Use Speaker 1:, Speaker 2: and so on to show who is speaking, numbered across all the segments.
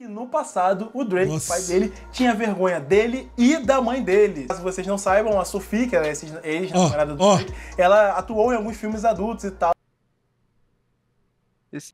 Speaker 1: que no passado o Drake, Nossa. pai dele, tinha vergonha dele e da mãe dele. Caso vocês não saibam, a Sophie, que era ex-namorada oh, do oh. Drake, ela atuou em alguns filmes adultos e tal. Esse...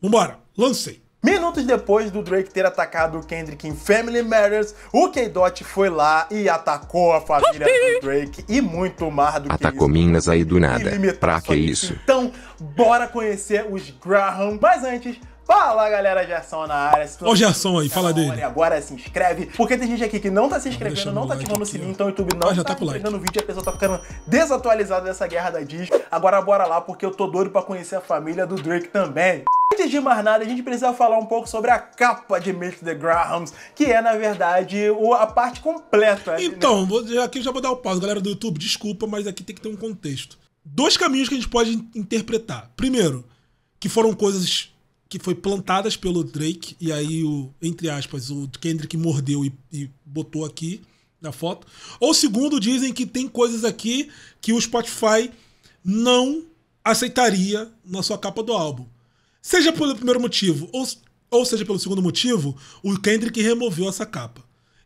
Speaker 1: Vambora, lancei. Minutos depois do Drake ter atacado o Kendrick em Family Matters, o K-Dot foi lá e atacou a família do Drake e muito mais do atacou que Atacou Minas aí do nada. Pra que isso? Então, bora conhecer os Graham. Mas antes, Fala galera, Gerson na área. Olha o Gerson aí, tá fala dele. agora se inscreve, porque tem gente aqui que não tá se inscrevendo, não tá ativando like o sininho, então o YouTube ah, não ah, já tá, tá entregando o vídeo, a pessoa tá ficando desatualizada dessa guerra da Disney. Agora bora lá, porque eu tô doido pra conhecer a família do Drake também. Antes de mais nada, a gente precisa falar um pouco sobre a capa de Meet the Grahams, que
Speaker 2: é, na verdade, a parte completa. Né? Então, vou, aqui já vou dar o pause. Galera do YouTube, desculpa, mas aqui tem que ter um contexto. Dois caminhos que a gente pode interpretar. Primeiro, que foram coisas que foi plantadas pelo Drake, e aí, o, entre aspas, o Kendrick mordeu e, e botou aqui na foto. Ou segundo, dizem que tem coisas aqui que o Spotify não aceitaria na sua capa do álbum. Seja pelo primeiro motivo ou, ou seja pelo segundo motivo, o Kendrick removeu essa capa.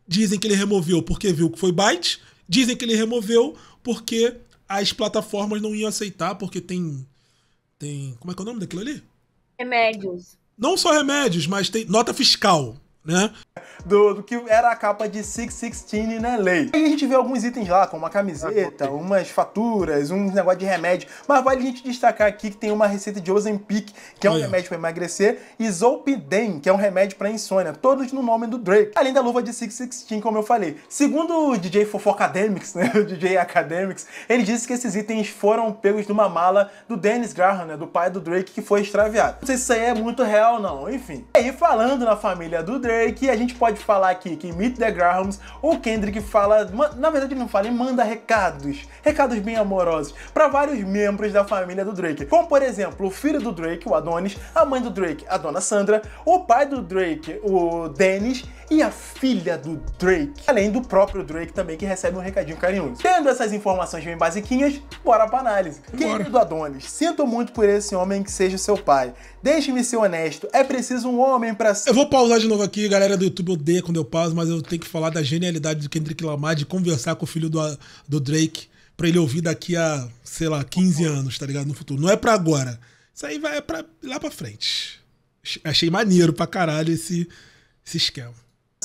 Speaker 2: Dizem que ele removeu porque viu que foi byte, dizem que ele removeu porque as plataformas não iam aceitar, porque tem. Tem. Como é que é o nome daquilo ali? Remédios. Não só remédios, mas tem nota fiscal, né? do,
Speaker 1: do, que era a capa de 616 na lei. Aí a gente vê alguns itens lá, como uma camiseta, ah, umas faturas, um negócio de remédio, mas vale a gente destacar aqui que tem uma receita de Ozempic, que é um Olha. remédio para emagrecer, e Zolpidem, que é um remédio para insônia, todos no nome do Drake, além da luva de 616, como eu falei. Segundo o DJ Academics, né, o DJ Academics, ele disse que esses itens foram pegos numa mala do Dennis Graham, né, do pai do Drake, que foi extraviado. Não sei se isso aí é muito real não, enfim. E aí, falando na família do Drake, a gente gente pode falar aqui que em Meet the Grahams, o Kendrick fala, na verdade não fala, ele manda recados, recados bem amorosos, para vários membros da família do Drake, como por exemplo, o filho do Drake, o Adonis, a mãe do Drake, a dona Sandra, o pai do Drake, o Dennis, e a filha do Drake. Além do próprio Drake também, que recebe um recadinho carinhoso. Tendo essas informações bem basiquinhas, bora pra análise. Bora. Querido Adonis, sinto muito por esse homem que seja seu pai.
Speaker 2: Deixe-me ser honesto, é preciso um homem pra... Eu vou pausar de novo aqui, galera do YouTube odeia quando eu pauso, mas eu tenho que falar da genialidade do Kendrick Lamar de conversar com o filho do, do Drake pra ele ouvir daqui a, sei lá, 15 anos, tá ligado? No futuro. Não é pra agora. Isso aí vai é pra, lá pra frente. Achei maneiro pra caralho esse, esse esquema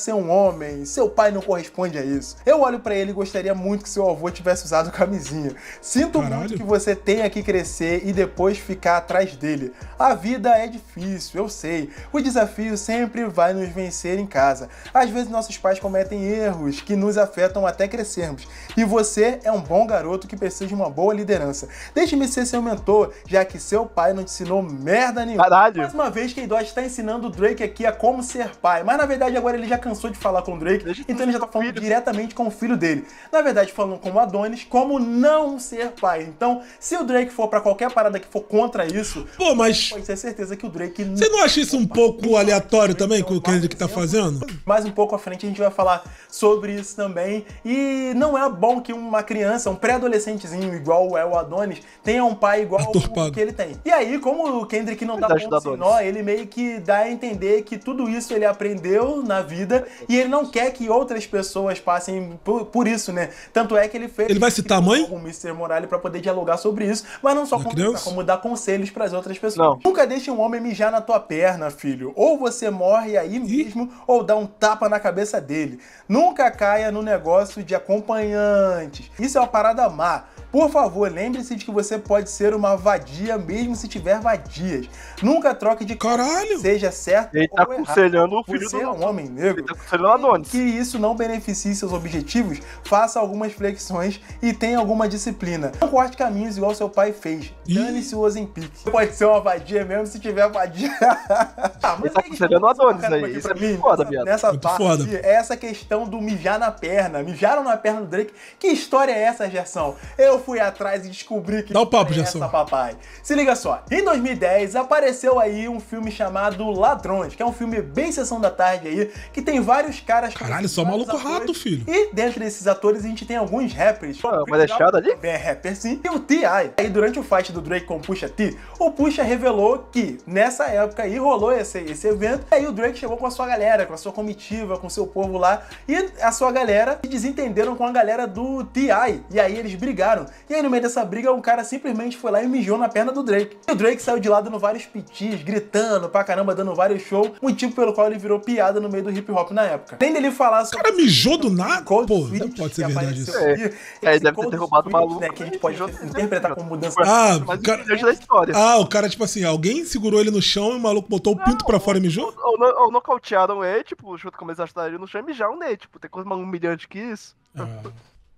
Speaker 2: ser
Speaker 1: um homem, seu pai não corresponde a isso. Eu olho para ele e gostaria muito que seu avô tivesse usado camisinha. Sinto Caralho. muito que você tenha que crescer e depois ficar atrás dele. A vida é difícil, eu sei. O desafio sempre vai nos vencer em casa. Às vezes nossos pais cometem erros que nos afetam até crescermos. E você é um bom garoto que precisa de uma boa liderança. Deixe-me ser seu mentor, já que seu pai não te ensinou merda nenhuma. Caralho. Mais uma vez, quem dói está ensinando o Drake aqui a como ser pai. Mas na verdade agora ele já cansou cansou de falar com o Drake, então ele já tá falando filho. diretamente com o filho dele. Na verdade, falando com o Adonis como não ser pai. Então, se o Drake for para qualquer parada que for contra isso,
Speaker 2: Pô, mas... pode ter certeza que o Drake... Você não acha isso um pouco aleatório também com o que ele que tá fazendo?
Speaker 1: Mais um pouco à frente a gente vai falar sobre isso também. E não é bom que uma criança, um pré-adolescentezinho igual é o Adonis, tenha um pai igual tá ao que ele tem. E aí, como o Kendrick não dá ponto nó, ele meio que dá a entender que tudo isso ele aprendeu na vida e ele não quer que outras pessoas passem por, por isso, né? Tanto é que ele fez. Ele vai citar a mãe? o Mr. Morale para poder dialogar sobre isso, mas não só com como dar conselhos para as outras pessoas. Não. Nunca deixe um homem mijar na tua perna, filho. Ou você morre aí mesmo, ou dá um tapa na cabeça dele. Nunca caia no negócio de acompanhantes. Isso é uma parada má. Por favor, lembre-se de que você pode ser uma vadia mesmo se tiver vadias. Nunca troque de caralho. Seja certo Ele tá ou aconselhando errado. o filho você do é um homem negro. Ele tá aconselhando Adonis. Que isso não beneficie seus objetivos, faça algumas flexões e tenha alguma disciplina. Não corte caminhos igual seu pai fez. Dane-se o Ozempic. Pode ser uma vadia mesmo se tiver vadia. ah, mas Ele tá aconselhando o Adonis aí. Isso é mim, foda, viado. Nessa Muito parte, foda. É essa questão do mijar na perna. Mijaram na perna do Drake. Que história é essa, Gerson? Eu fui atrás e descobri que Dá o papo, é essa, papai. Se liga só, em 2010 apareceu aí um filme chamado Ladrões, que é um filme bem sessão da tarde aí, que tem vários caras... Caralho, só maluco atores, rato, filho. E dentro desses atores a gente tem alguns rappers. Pô, mas deixado é ali? É rapper sim. E o T.I. Aí durante o fight do Drake com o Pusha T, o Pusha revelou que nessa época aí rolou esse, esse evento, aí o Drake chegou com a sua galera, com a sua comitiva, com o seu povo lá, e a sua galera se desentenderam com a galera do T.I. E aí eles brigaram. E aí no meio dessa briga, um cara simplesmente foi lá e mijou na perna do Drake. E o Drake saiu de lado dando vários pitis, gritando pra caramba, dando vários shows, motivo pelo qual ele virou piada no meio do hip hop na época. Tem dele
Speaker 2: falar sobre... O cara mijou do nada? Pô, não pode ser verdade isso. É,
Speaker 1: ele deve ter derrubado o maluco. Né, que a gente né? pode interpretar como mudança. Ah, o tipo, cara... da história. ah, o
Speaker 2: cara, tipo assim, alguém segurou ele no chão e o maluco botou o pinto pra fora e mijou?
Speaker 1: Ou, ou, ou nocautearam ele, tipo, junto com eles acharam no chão e mijaram nele. Tipo, tem coisa mais humilhante que isso. Ah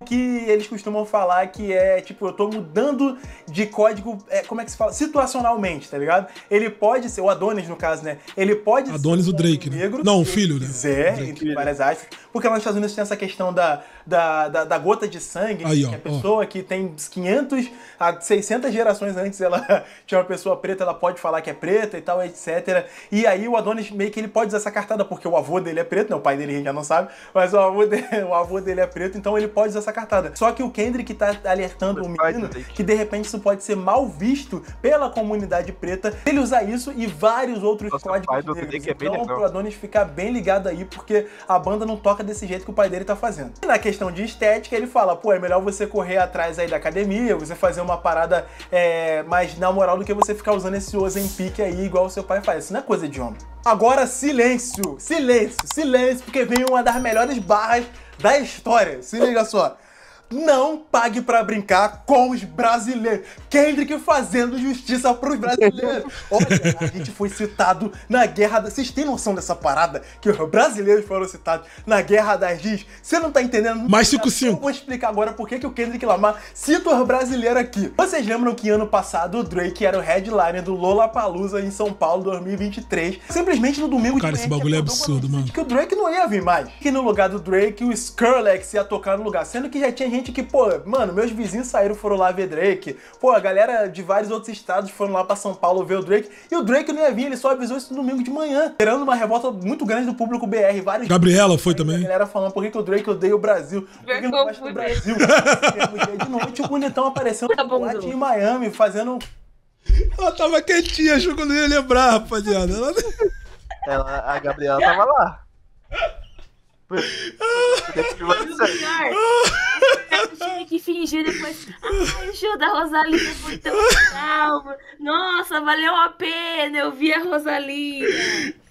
Speaker 1: que eles costumam falar que é, tipo, eu tô mudando de código, é, como é que se fala? Situacionalmente, tá ligado? Ele pode ser, o Adonis no caso, né? Ele pode Adonis ser o Drake, né? negro, né? Não, o
Speaker 2: filho, né? Zé,
Speaker 1: entre várias aspas. Porque lá nos Estados Unidos tem essa questão da da, da, da gota de sangue, Aí, ó, que a pessoa ó. que tem 500 a 600 gerações antes ela tinha uma pessoa preta, ela pode falar que é preta e tal, etc. E aí o Adonis meio que ele pode usar essa cartada, porque o avô dele é preto, né? O pai dele já não sabe, mas o avô dele, o avô dele é preto, então ele pode usar essa cartada. Só que o Kendrick tá alertando o menino que de repente isso pode ser mal visto pela comunidade preta, ele usar isso e vários outros Nossa, códigos negros. É então pro Adonis ficar bem ligado aí, porque a banda não toca desse jeito que o pai dele tá fazendo. E na questão questão de estética, ele fala, pô, é melhor você correr atrás aí da academia, você fazer uma parada é, mais na moral do que você ficar usando esse Ozempic aí, igual o seu pai faz. Isso não é coisa de homem. Agora silêncio, silêncio, silêncio, porque vem uma das melhores barras da história. Se liga só não pague para brincar com os brasileiros. Kendrick fazendo justiça para os brasileiros. Olha, a gente foi citado na guerra. Da... Vocês têm noção dessa parada? Que os brasileiros foram citados na guerra das Giz? Você não tá entendendo? Mais 5 Eu vou explicar agora por que, que o Kendrick Lamar cita os brasileiros aqui. Vocês lembram que ano passado o Drake era o headliner do Lollapalooza em São Paulo 2023? Simplesmente no domingo
Speaker 2: Cara, de esse bagulho é absurdo, mano. Que
Speaker 1: o Drake não ia vir mais. Que no lugar do Drake, o Skrillex ia tocar no lugar. Sendo que já tinha gente gente que, pô, mano, meus vizinhos saíram foram lá ver Drake. Pô, a galera de vários outros estados foram lá pra São Paulo ver o Drake. E o Drake não ia vir, ele só avisou isso no domingo de manhã. gerando uma revolta muito grande do público BR. Vários. Gabriela foi também. A galera falando por que, que o Drake odeia o Brasil. Por
Speaker 2: que, que não gosta do Brasil?
Speaker 1: de noite o bonitão apareceu tá bom, lá em Miami fazendo. Ela tava quietinha, achou que eu não ia lembrar, rapaziada. Ela... Ela, a Gabriela tava lá.
Speaker 2: Tive que fingir depois. Ai, o show da Rosalinda foi tão calmo. Nossa, valeu a pena.
Speaker 1: Eu vi a Rosalinda.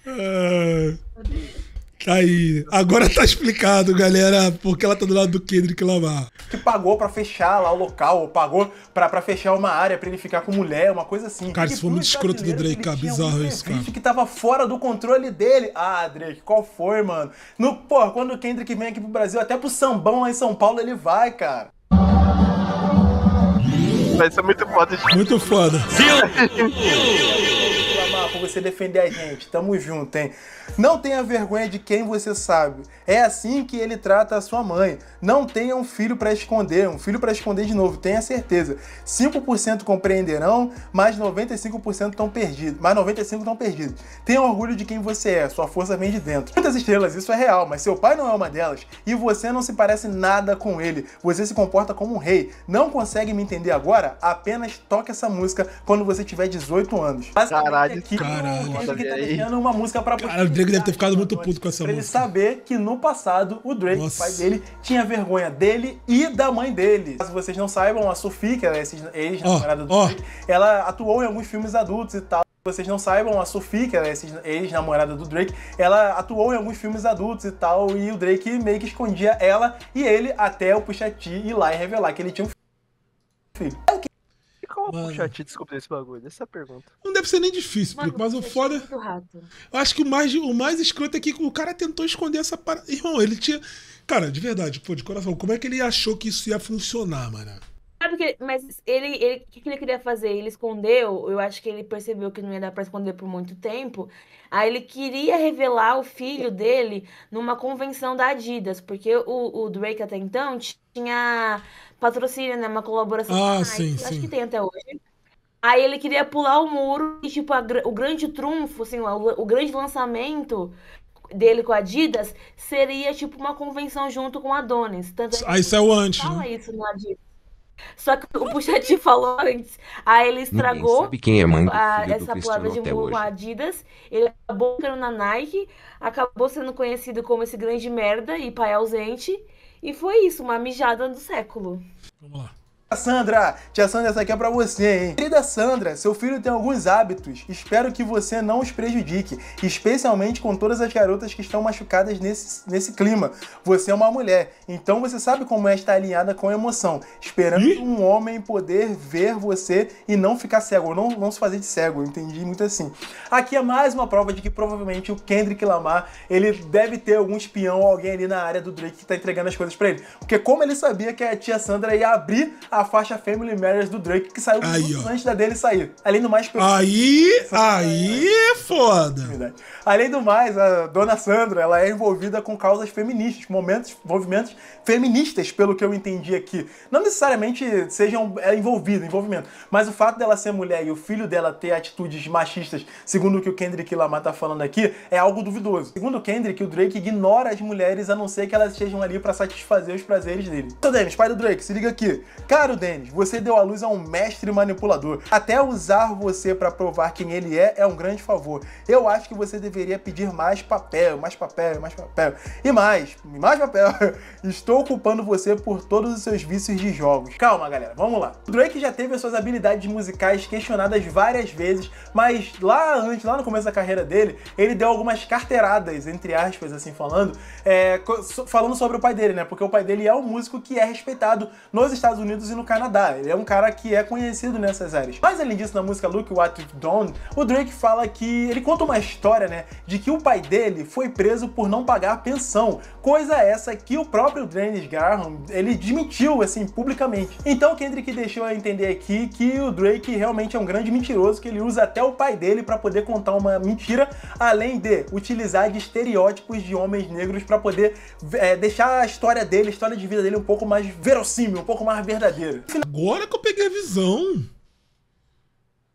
Speaker 2: Ah. Meu Aí, agora tá explicado, galera, porque ela tá do lado do Kendrick Lamar.
Speaker 1: Que pagou para fechar lá o local, ou pagou para fechar uma área para ele ficar com mulher, uma coisa assim. Cara,
Speaker 2: isso foi muito escroto do Drake, cara, bizarro um isso, cara.
Speaker 1: que tava fora do controle dele. Ah, Drake, qual foi, mano? No, pô, quando o Kendrick vem aqui pro Brasil, até pro sambão lá em São Paulo ele vai, cara. Isso é muito foda. Gente. Muito foda. você defender a gente. Tamo junto, hein? Não tenha vergonha de quem você sabe. É assim que ele trata a sua mãe. Não tenha um filho para esconder, um filho para esconder de novo, tenha certeza. 5% compreenderão, mas 95% estão perdidos. Mas 95 estão perdidos. Tenha orgulho de quem você é, sua força vem de dentro. Muitas estrelas, isso é real, mas seu pai não é uma delas e você não se parece nada com ele. Você se comporta como um rei. Não consegue me entender agora? Apenas toque essa música quando você tiver 18 anos. Caralho, aqui, Caralho. o Drake tá deixando uma música pra Cara, o Drake deve ter ficado muito puto com essa pra música. Pra ele saber que no passado o Drake, Nossa. pai dele, tinha vergonha dele e da mãe dele. Caso vocês não saibam, a Sophie, que era ex-namorada oh, do oh. Drake, ela atuou em alguns filmes adultos e tal vocês não saibam, a Sophie, que era ex-namorada do Drake, ela atuou em alguns filmes adultos e tal, e o Drake meio que escondia ela e ele até o Puxati ir lá e revelar que ele tinha um
Speaker 2: filho. É o que qual a de descobriu esse bagulho? Essa é a pergunta. Não deve ser nem difícil, Mano, mas o foda. Eu acho que o mais, o mais escroto é que o cara tentou esconder essa parada. Irmão, ele tinha. Cara, de verdade, pô, de coração, como é que ele achou que isso ia funcionar, mano?
Speaker 1: Sabe que, mas ele, ele, o que, que ele queria fazer? Ele escondeu, eu acho que ele percebeu que não ia dar pra esconder por muito tempo. Aí ele queria revelar o filho dele numa convenção da Adidas, porque o, o Drake até então tinha patrocínio, né? Uma colaboração. Ah, sim, sim. Acho que tem até hoje. Aí ele queria pular o muro e, tipo, a, o grande trunfo, assim, o, o, grande lançamento dele com a Adidas seria, tipo, uma convenção junto com a Adonis. Tanto é aí ah, é o antes. Fala né? isso no né, Adidas. Só que o Puxadinho falou antes. Aí ele estragou Ninguém sabe quem é mãe a, essa palavra de burro com a Adidas. Ele acabou entrando na Nike, acabou sendo conhecido como esse grande merda e pai ausente. E foi isso, uma mijada do século. Vamos lá. Sandra, tia Sandra, essa aqui é pra você, hein? Querida Sandra, seu filho tem alguns hábitos. Espero que você não os prejudique, especialmente com todas as garotas que estão machucadas nesse, nesse clima. Você é uma mulher, então você sabe como é estar alinhada com emoção, esperando Ih? um homem poder ver você e não ficar cego, não, não se fazer de cego, entendi muito assim. Aqui é mais uma prova de que provavelmente o Kendrick Lamar, ele deve ter algum espião, alguém ali na área do Drake que tá entregando as coisas para ele. Porque como ele sabia que a tia Sandra ia abrir a a faixa Family Matters do Drake, que saiu aí, ó. antes da dele sair. Além do mais... Aí, aí é, é foda. Verdade. Além do mais, a dona Sandra, ela é envolvida com causas feministas, momentos, movimentos feministas, pelo que eu entendi aqui. Não necessariamente sejam é, envolvida, envolvimento, mas o fato dela ser mulher e o filho dela ter atitudes machistas, segundo o que o Kendrick Lamar tá falando aqui, é algo duvidoso. Segundo o Kendrick, o Drake ignora as mulheres a não ser que elas estejam ali para satisfazer os prazeres dele. Então, Dennis, pai do Drake, se liga aqui. Cara, Denis, você deu à luz a um mestre manipulador. Até usar você para provar quem ele é é um grande favor. Eu acho que você deveria pedir mais papel, mais papel, mais papel. E mais, mais papel. Estou culpando você por todos os seus vícios de jogos. Calma, galera, vamos lá. O Drake já teve as suas habilidades musicais questionadas várias vezes, mas lá antes, lá no começo da carreira dele, ele deu algumas carteiradas, entre aspas, assim falando, é, falando sobre o pai dele, né? Porque o pai dele é um músico que é respeitado nos Estados Unidos e no Canadá. Ele é um cara que é conhecido nessas áreas. Mas além disso, na música Look What You've Done, o Drake fala que ele conta uma história, né, de que o pai dele foi preso por não pagar pensão, coisa essa que o próprio Dennis Graham, ele demitiu assim publicamente. Então Kendrick deixou a entender aqui que o Drake realmente é um grande mentiroso, que ele usa até o pai dele para poder contar uma mentira, além de utilizar de estereótipos de homens negros para poder é, deixar a história dele, a história de vida dele um pouco mais verossímil, um pouco mais verdadeira. Agora
Speaker 2: que eu peguei a visão.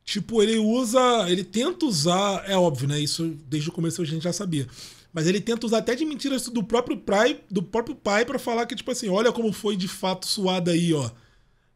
Speaker 2: Tipo, ele usa. Ele tenta usar. É óbvio, né? Isso desde o começo a gente já sabia. Mas ele tenta usar até de mentiras do próprio pai, do próprio pai para falar que, tipo assim, olha como foi de fato suada aí, ó.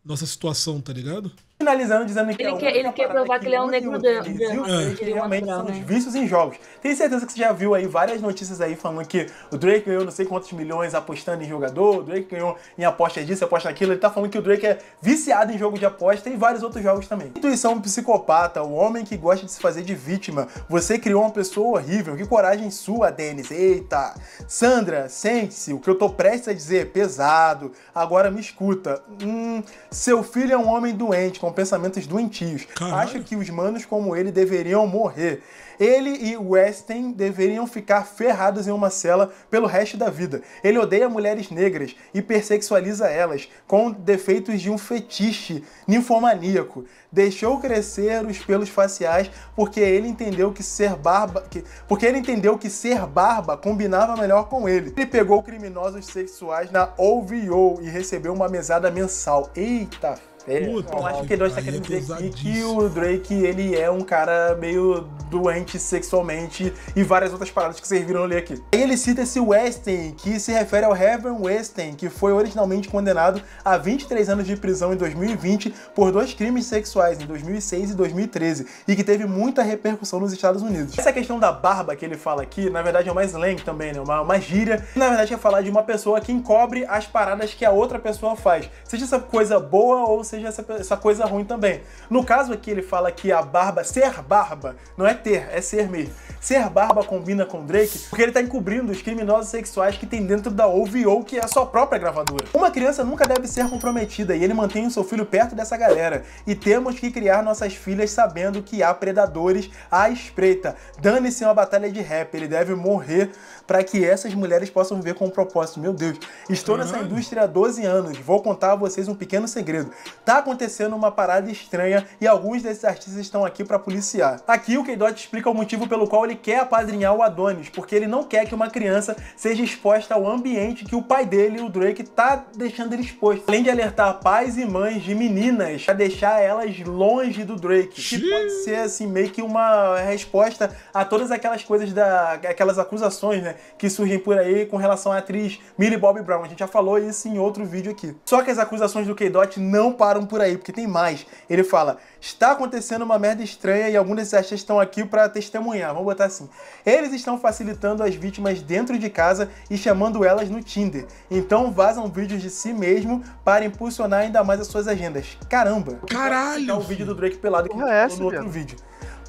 Speaker 2: Nossa situação, tá ligado? finalizando
Speaker 1: dizendo que ele é quer, ele quer provar que, ele é um negro branco. Né? É. Realmente são né? os vícios em jogos. Tenho certeza que você já viu aí várias notícias aí falando que o Drake ganhou não sei quantos milhões apostando em jogador, o Drake ganhou em aposta disso, aposta aquilo Ele tá falando que o Drake é viciado em jogo de aposta e vários outros jogos também. Intuição psicopata, o homem que gosta de se fazer de vítima. Você criou uma pessoa horrível. Que coragem sua, Denis. Eita. Sandra, sente-se. O que eu tô prestes a dizer é pesado. Agora me escuta. Hum, seu filho é um homem doente, com são pensamentos doentios. Caralho. Acha que os manos como ele deveriam morrer. Ele e Weston deveriam ficar ferrados em uma cela pelo resto da vida. Ele odeia mulheres negras, hipersexualiza elas, com defeitos de um fetiche ninfomaníaco. Deixou crescer os pelos faciais porque ele entendeu que ser barba. Que, porque ele entendeu que ser barba combinava melhor com ele. Ele pegou criminosos sexuais na OVO e recebeu uma mesada mensal. Eita é, Puta, eu acho que ele está é querendo dizer aqui que o Drake ele é um cara meio doente sexualmente e várias outras paradas que vocês viram ali aqui. Aí ele cita esse Weston, que se refere ao Heaven Weston, que foi originalmente condenado a 23 anos de prisão em 2020 por dois crimes sexuais em 2006 e 2013 e que teve muita repercussão nos Estados Unidos. Essa questão da barba que ele fala aqui, na verdade é uma slang também, né? Uma, uma gíria. Na verdade é falar de uma pessoa que encobre as paradas que a outra pessoa faz. Seja essa coisa boa ou seja essa, essa coisa ruim também. No caso aqui, ele fala que a barba, ser barba, não é ter, é ser mesmo. Ser barba combina com Drake porque ele tá encobrindo os criminosos sexuais que tem dentro da OVO, que é a sua própria gravadora. Uma criança nunca deve ser comprometida e ele mantém o seu filho perto dessa galera. E temos que criar nossas filhas sabendo que há predadores à espreita. Dane-se uma batalha de rap, ele deve morrer para que essas mulheres possam viver com um propósito. Meu Deus, estou nessa é? indústria há 12 anos, vou contar a vocês um pequeno segredo tá acontecendo uma parada estranha e alguns desses artistas estão aqui para policiar. Tá aqui o K-Dot explica o motivo pelo qual ele quer apadrinhar o Adonis, porque ele não quer que uma criança seja exposta ao ambiente que o pai dele, o Drake, tá deixando ele exposto. Além de alertar pais e mães de meninas a deixar elas longe do Drake, que pode ser assim meio que uma resposta a todas aquelas coisas da aquelas acusações, né, que surgem por aí com relação à atriz Millie Bobby Brown. A gente já falou isso em outro vídeo aqui. Só que as acusações do K-Dot não param param por aí, porque tem mais. Ele fala: está acontecendo uma merda estranha e alguns desses artistas estão aqui para testemunhar. Vamos botar assim. Eles estão facilitando as vítimas dentro de casa e chamando elas no Tinder. Então vazam vídeos de si mesmo para impulsionar ainda mais as suas agendas. Caramba! Caralho! É o vídeo do Drake pelado que é essa, no outro vídeo.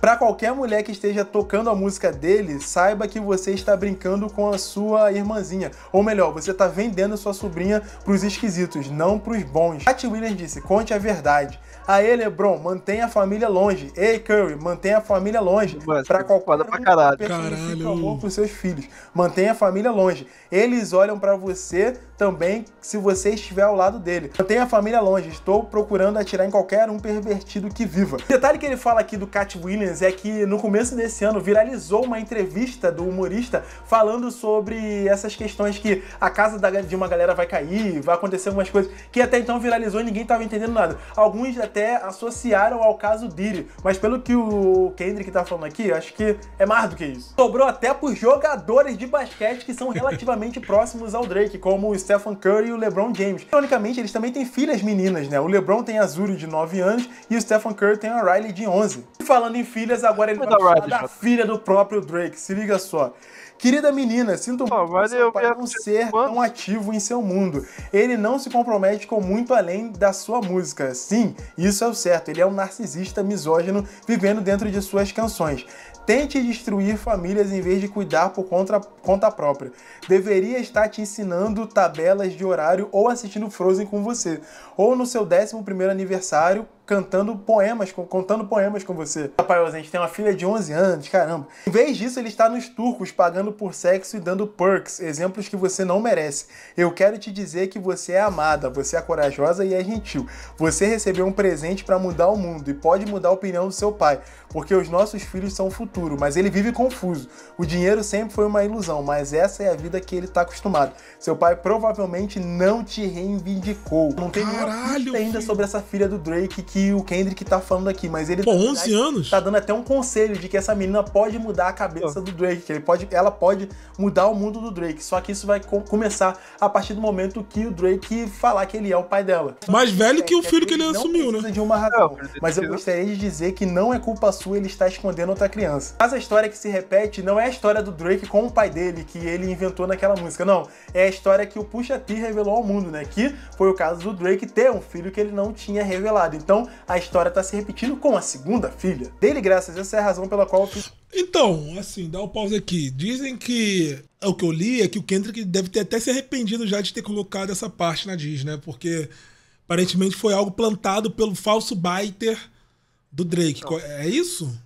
Speaker 1: Para qualquer mulher que esteja tocando a música dele, saiba que você está brincando com a sua irmãzinha. Ou melhor, você está vendendo sua sobrinha pros esquisitos, não pros bons. Cat Williams disse: conte a verdade. Aê, Lebron, mantenha a família longe. Ei, Curry, mantenha a família longe. Para tá qualquer pra caralho. Um caralho. amor pros seus filhos. Mantenha a família longe. Eles olham para você também se você estiver ao lado dele. Eu tenho a família longe, estou procurando atirar em qualquer um pervertido que viva. O detalhe que ele fala aqui do Cat Williams é que no começo desse ano viralizou uma entrevista do humorista falando sobre essas questões que a casa de uma galera vai cair, vai acontecer algumas coisas, que até então viralizou e ninguém estava entendendo nada. Alguns até associaram ao caso Diri, mas pelo que o Kendrick está falando aqui, acho que é mais do que isso. Sobrou até os jogadores de basquete que são relativamente próximos ao Drake, como o Stephen Curry e o LeBron James. Ironicamente, eles também têm filhas meninas, né? O LeBron tem a Zuri de 9 anos e o Stephen Curry tem a Riley de 11. E falando em filhas, agora ele vai falar da filha do próprio Drake, se liga só. Querida menina, sinto muito oh, seu não ser tão ativo em seu mundo. Ele não se compromete com muito além da sua música. Sim, isso é o certo. Ele é um narcisista misógino vivendo dentro de suas canções. Tente destruir famílias em vez de cuidar por conta, conta própria. Deveria estar te ensinando tabelas de horário ou assistindo Frozen com você. Ou no seu 11 aniversário, cantando poemas, contando poemas com você. Rapaz, a gente tem uma filha de 11 anos, caramba. Em vez disso, ele está nos turcos, pagando por sexo e dando perks, exemplos que você não merece. Eu quero te dizer que você é amada, você é corajosa e é gentil. Você recebeu um presente para mudar o mundo e pode mudar a opinião do seu pai, porque os nossos filhos são futuros futuro, mas ele vive confuso. O dinheiro sempre foi uma ilusão, mas essa é a vida que ele está acostumado. Seu pai provavelmente não te reivindicou. Não tem Caralho, ainda sobre essa filha do Drake que o Kendrick está falando aqui, mas ele Pô, 11 anos. tá dando até um conselho de que essa menina pode mudar a cabeça do Drake, ele pode, ela pode mudar o mundo do Drake, só que isso vai começar a partir do momento que o Drake falar que ele é o pai dela. Mais velho é, que o é, filho que, é ele, ele assumiu, né? de uma razão, é, mas eu gostaria de dizer que não é culpa sua ele estar escondendo outra criança criança. Mas a história que se repete não é a história do Drake com o pai dele, que ele inventou naquela música, não. É a história que o Pusha T revelou ao mundo, né? Que foi o caso do Drake ter um filho que ele não tinha revelado. Então, a história tá se repetindo com a segunda filha dele, graças a essa é a razão pela qual eu
Speaker 2: então, assim, dá um pause aqui. Dizem que. É, o que eu li é que o Kendrick deve ter até se arrependido já de ter colocado essa parte na Disney, né? Porque aparentemente foi algo plantado pelo falso baiter do Drake. Não. É isso?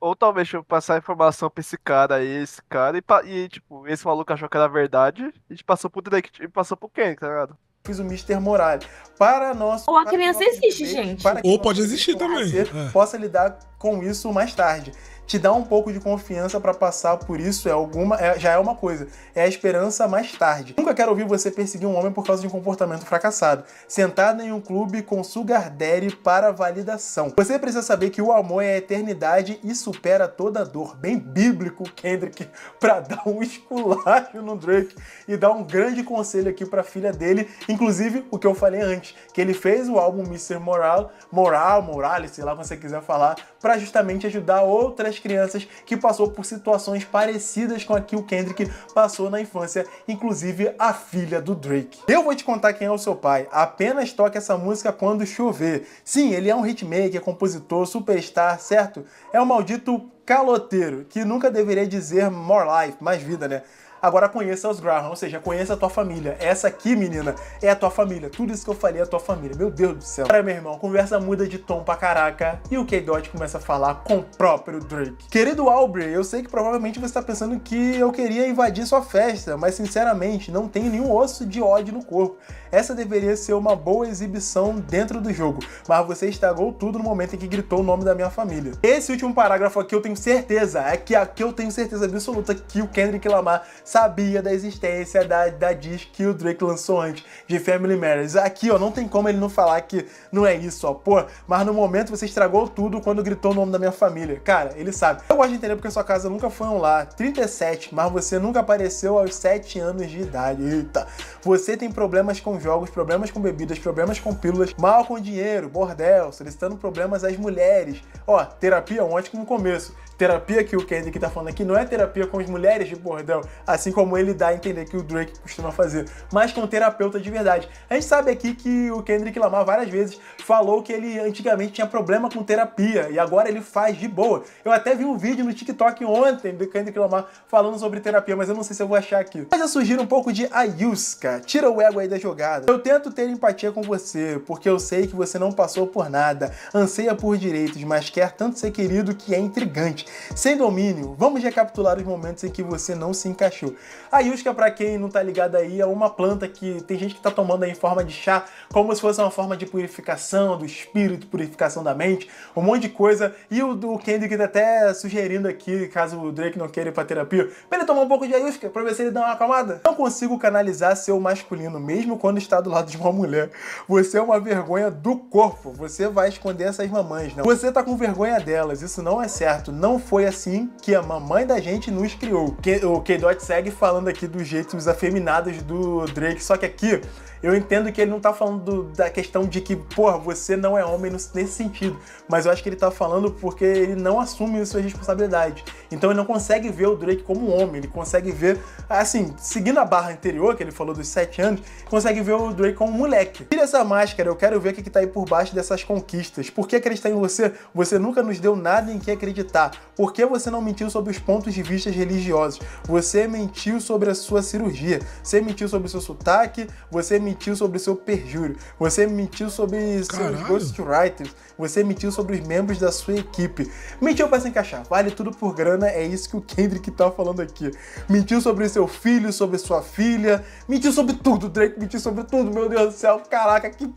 Speaker 1: Ou talvez eu tipo, passar informação pra esse cara aí, esse cara, e, e tipo, esse maluco achou que era verdade e passou pro Drake e passou pro quem tá ligado? Fiz o Mr. Morales. Para nós Ou a criança existe, gente. Ou pode existir também. É. Possa lidar com isso mais tarde te dá um pouco de confiança para passar por isso é alguma é, já é uma coisa. É a esperança mais tarde. Nunca quero ouvir você perseguir um homem por causa de um comportamento fracassado, sentado em um clube com sugar daddy para validação. Você precisa saber que o amor é a eternidade e supera toda dor. Bem bíblico, Kendrick, para dar um esculacho no Drake e dar um grande conselho aqui para a filha dele, inclusive o que eu falei antes, que ele fez o álbum Mr. Moral, Moral, Morale, sei lá como você quiser falar, para justamente ajudar outras crianças que passou por situações parecidas com a que o Kendrick passou na infância, inclusive a filha do Drake. Eu vou te contar quem é o seu pai, apenas toque essa música quando chover. Sim, ele é um hitmaker, compositor, superstar, certo? É um maldito caloteiro, que nunca deveria dizer more life, mais vida, né? Agora conheça os Graham, ou seja, conheça a tua família. Essa aqui, menina, é a tua família. Tudo isso que eu falei é a tua família. Meu Deus do céu. Para meu irmão, conversa muda de tom pra caraca e o K-Dot começa a falar com o próprio Drake. Querido Aubrey, eu sei que provavelmente você tá pensando que eu queria invadir sua festa, mas sinceramente, não tenho nenhum osso de ódio no corpo. Essa deveria ser uma boa exibição dentro do jogo, mas você estragou tudo no momento em que gritou o nome da minha família. Esse último parágrafo aqui eu tenho certeza, é que aqui eu tenho certeza absoluta que o Kendrick Lamar sabia da existência da, da disc que o Drake lançou antes, de Family Matters. Aqui, ó, não tem como ele não falar que não é isso, ó, pô, mas no momento você estragou tudo quando gritou o nome da minha família. Cara, ele sabe. Eu gosto de entender porque sua casa nunca foi um lar. 37, mas você nunca apareceu aos 7 anos de idade. Eita. Você tem problemas com jogos, problemas com bebidas, problemas com pílulas, mal com dinheiro, bordel, solicitando problemas às mulheres. Ó, terapia é um ótimo começo. Terapia que o Kendrick tá falando aqui não é terapia com as mulheres de bordel, a assim como ele dá a entender que o Drake costuma fazer, mas com é um terapeuta de verdade. A gente sabe aqui que o Kendrick Lamar várias vezes falou que ele antigamente tinha problema com terapia e agora ele faz de boa. Eu até vi um vídeo no TikTok ontem do Kendrick Lamar falando sobre terapia, mas eu não sei se eu vou achar aqui. Mas eu sugiro um pouco de Ayuska, tira o ego aí da jogada. Eu tento ter empatia com você, porque eu sei que você não passou por nada, anseia por direitos, mas quer tanto ser querido que é intrigante. Sem domínio, vamos recapitular os momentos em que você não se encaixou útil. A Yushka, é para quem não tá ligado aí, é uma planta que tem gente que tá tomando aí em forma de chá, como se fosse uma forma de purificação do espírito, purificação da mente, um monte de coisa. E o, o Kendrick tá até sugerindo aqui, caso o Drake não queira ir pra terapia, pra ele tomar um pouco de Ayushka, pra ver se ele dá uma acalmada. Não consigo canalizar seu masculino, mesmo quando está do lado de uma mulher. Você é uma vergonha do corpo, você vai esconder essas mamães, não. Você tá com vergonha delas, isso não é certo. Não foi assim que a mamãe da gente nos criou. K-Dot K.7 segue falando aqui dos jeitos afeminados do Drake, só que aqui eu entendo que ele não tá falando do, da questão de que, porra, você não é homem nesse sentido, mas eu acho que ele tá falando porque ele não assume suas responsabilidades. Então ele não consegue ver o Drake como um homem, ele consegue ver, assim, seguindo a barra anterior, que ele falou dos sete anos, consegue ver o Drake como um moleque. Tira essa máscara, eu quero ver o que, que tá aí por baixo dessas conquistas. Por que acreditar em você? Você nunca nos deu nada em que acreditar. Por que você não mentiu sobre os pontos de vista religiosos? Você mentiu sobre a sua cirurgia, você mentiu sobre o seu sotaque, você mentiu mentiu sobre seu perjúrio, você mentiu sobre Caralho. seus ghostwriters, você mentiu sobre os membros da sua equipe. Mentiu para se encaixar, vale tudo por grana, é isso que o Kendrick tá falando aqui. Mentiu sobre seu filho, sobre sua filha, mentiu sobre tudo, Drake mentiu sobre tudo, meu Deus do céu, caraca, que,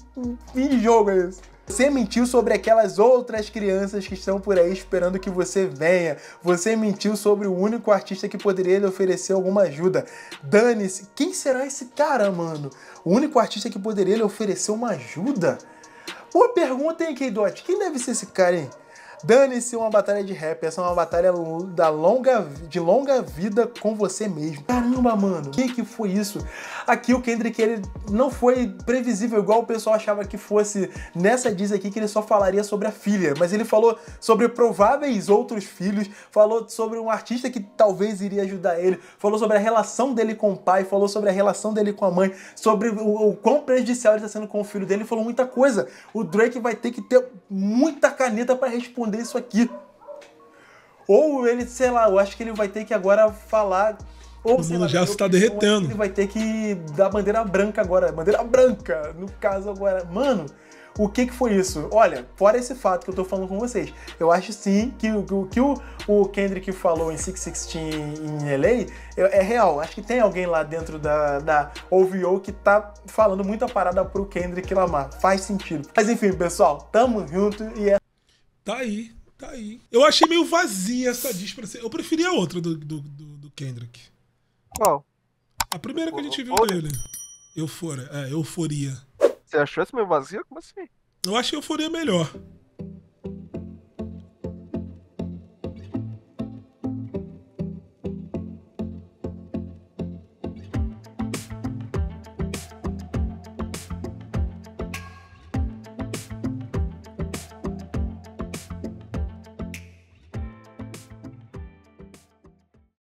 Speaker 1: que jogo é esse? Você mentiu sobre aquelas outras crianças que estão por aí esperando que você venha. Você mentiu sobre o único artista que poderia lhe oferecer alguma ajuda. Dane-se, quem será esse cara, mano? O único artista que poderia lhe oferecer uma ajuda? Boa pergunta, hein, K-Dot? Quem deve ser esse cara, hein? Dane-se uma batalha de rap, essa é uma batalha da longa, de longa vida com você mesmo. Caramba, mano, o que, que foi isso? Aqui o Kendrick, ele não foi previsível igual o pessoal achava que fosse. Nessa diz aqui que ele só falaria sobre a filha, mas ele falou sobre prováveis outros filhos, falou sobre um artista que talvez iria ajudar ele, falou sobre a relação dele com o pai, falou sobre a relação dele com a mãe, sobre o, o quão prejudicial ele está sendo com o filho dele, falou muita coisa. O Drake vai ter que ter muita caneta para responder responder isso aqui. Ou ele, sei lá, eu acho que ele vai ter que agora falar. Ou, o mundo lá, já está derretendo. Ele vai ter que dar bandeira branca agora. Bandeira branca, no caso agora. Mano, o que, que foi isso? Olha, fora esse fato que eu tô falando com vocês, eu acho sim que o que o, o Kendrick falou em 616 em LA é, é, real. Acho que tem alguém lá dentro da, da OVO que tá falando muita parada pro Kendrick Lamar. Faz sentido. Mas enfim, pessoal,
Speaker 2: tamo junto e é Tá aí, tá aí. Eu achei meio vazia essa dispara Eu preferia a outra do, do, do, do Kendrick. Qual? A primeira que a gente viu dele. Euforia, é, euforia. Você achou essa meio vazia? Como assim? Eu achei euforia melhor.